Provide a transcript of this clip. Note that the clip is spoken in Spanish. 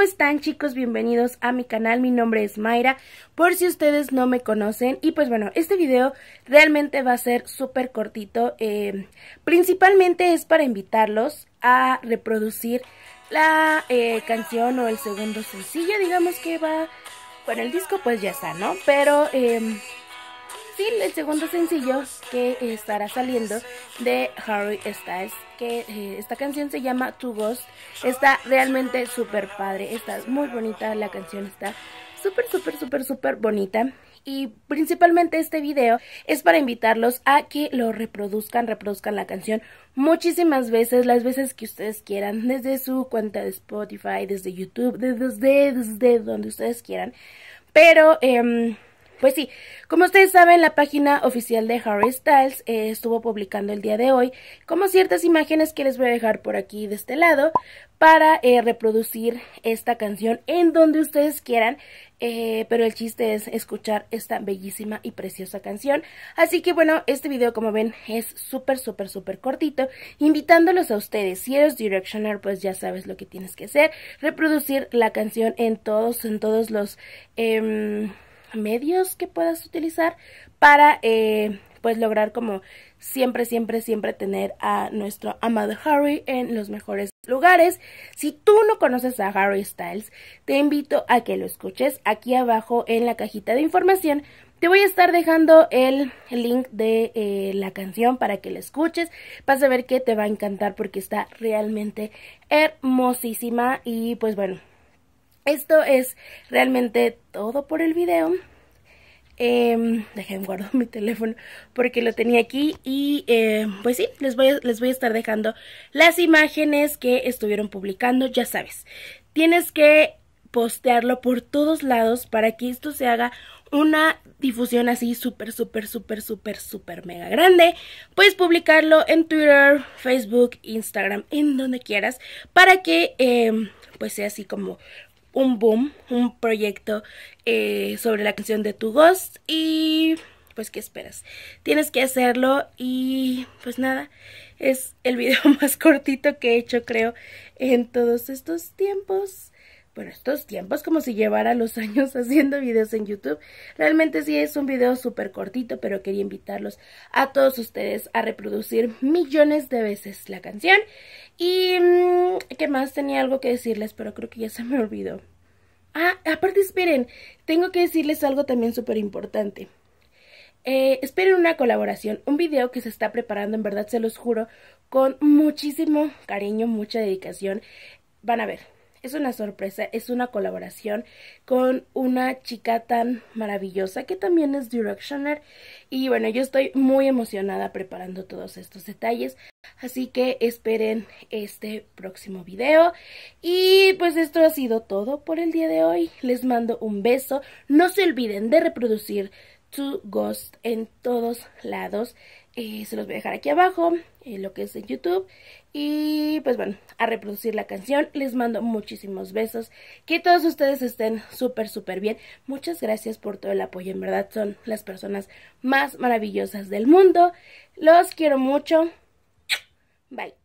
¿Cómo están chicos? Bienvenidos a mi canal, mi nombre es Mayra, por si ustedes no me conocen y pues bueno, este video realmente va a ser súper cortito, em, principalmente es para invitarlos a reproducir la eh, canción o el segundo sencillo, digamos que va, bueno el disco pues ya está, ¿no? Pero em, el segundo sencillo que estará saliendo de Harry Styles, que eh, esta canción se llama To Ghost. Está realmente súper padre, está muy bonita la canción, está súper, súper, súper, súper bonita. Y principalmente este video es para invitarlos a que lo reproduzcan, reproduzcan la canción muchísimas veces, las veces que ustedes quieran, desde su cuenta de Spotify, desde YouTube, desde, desde donde ustedes quieran. Pero... Em, pues sí, como ustedes saben, la página oficial de Harry Styles eh, estuvo publicando el día de hoy como ciertas imágenes que les voy a dejar por aquí de este lado para eh, reproducir esta canción en donde ustedes quieran, eh, pero el chiste es escuchar esta bellísima y preciosa canción. Así que bueno, este video como ven es súper, súper, súper cortito, invitándolos a ustedes, si eres Directioner pues ya sabes lo que tienes que hacer, reproducir la canción en todos, en todos los... Em, medios que puedas utilizar para eh, pues lograr como siempre, siempre, siempre tener a nuestro amado Harry en los mejores lugares. Si tú no conoces a Harry Styles, te invito a que lo escuches aquí abajo en la cajita de información. Te voy a estar dejando el link de eh, la canción para que la escuches. Vas a ver que te va a encantar porque está realmente hermosísima y pues bueno, esto es realmente todo por el video. Em, Dejé en guardo mi teléfono porque lo tenía aquí y eh, pues sí, les voy, a, les voy a estar dejando las imágenes que estuvieron publicando, ya sabes. Tienes que postearlo por todos lados para que esto se haga una difusión así súper, súper, súper, súper, súper mega grande, puedes publicarlo en Twitter, Facebook, Instagram, en donde quieras, para que em, pues sea así como un boom, un proyecto eh, sobre la canción de tu ghost y pues qué esperas. Tienes que hacerlo y pues nada, es el video más cortito que he hecho creo en todos estos tiempos. Pero estos tiempos como si llevara los años haciendo videos en YouTube. Realmente sí es un video súper cortito, pero quería invitarlos a todos ustedes a reproducir millones de veces la canción. Y mm, qué más tenía algo que decirles, pero creo que ya se me olvidó. Ah, aparte esperen, tengo que decirles algo también súper importante. Eh, esperen una colaboración, un video que se está preparando, en verdad se los juro, con muchísimo cariño, mucha dedicación. Van a ver, es una sorpresa, es una colaboración con una chica tan maravillosa que también es Directioner. Y bueno, yo estoy muy emocionada preparando todos estos detalles. Así que esperen este próximo video. Y pues esto ha sido todo por el día de hoy. Les mando un beso. No se olviden de reproducir to Ghost en todos lados. Eh, se los voy a dejar aquí abajo, eh, lo que es de YouTube. Y pues bueno, a reproducir la canción. Les mando muchísimos besos. Que todos ustedes estén súper, súper bien. Muchas gracias por todo el apoyo. En verdad son las personas más maravillosas del mundo. Los quiero mucho. Bye.